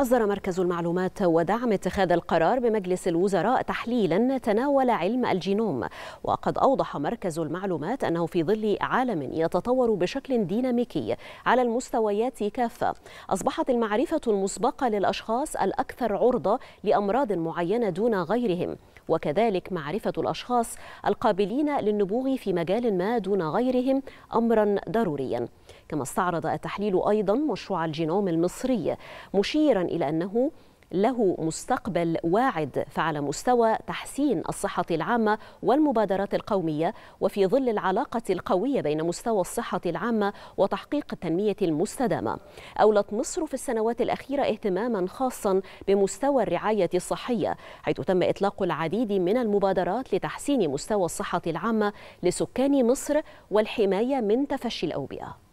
أصدر مركز المعلومات ودعم اتخاذ القرار بمجلس الوزراء تحليلا تناول علم الجينوم وقد أوضح مركز المعلومات أنه في ظل عالم يتطور بشكل ديناميكي على المستويات كافة أصبحت المعرفة المسبقة للأشخاص الأكثر عرضة لأمراض معينة دون غيرهم وكذلك معرفة الأشخاص القابلين للنبوغ في مجال ما دون غيرهم أمرا ضروريا كما استعرض التحليل أيضا مشروع الجينوم المصري مشيرا إلى أنه له مستقبل واعد فعلى مستوى تحسين الصحة العامة والمبادرات القومية وفي ظل العلاقة القوية بين مستوى الصحة العامة وتحقيق التنمية المستدامة أولت مصر في السنوات الأخيرة اهتماما خاصا بمستوى الرعاية الصحية حيث تم إطلاق العديد من المبادرات لتحسين مستوى الصحة العامة لسكان مصر والحماية من تفشي الأوبئة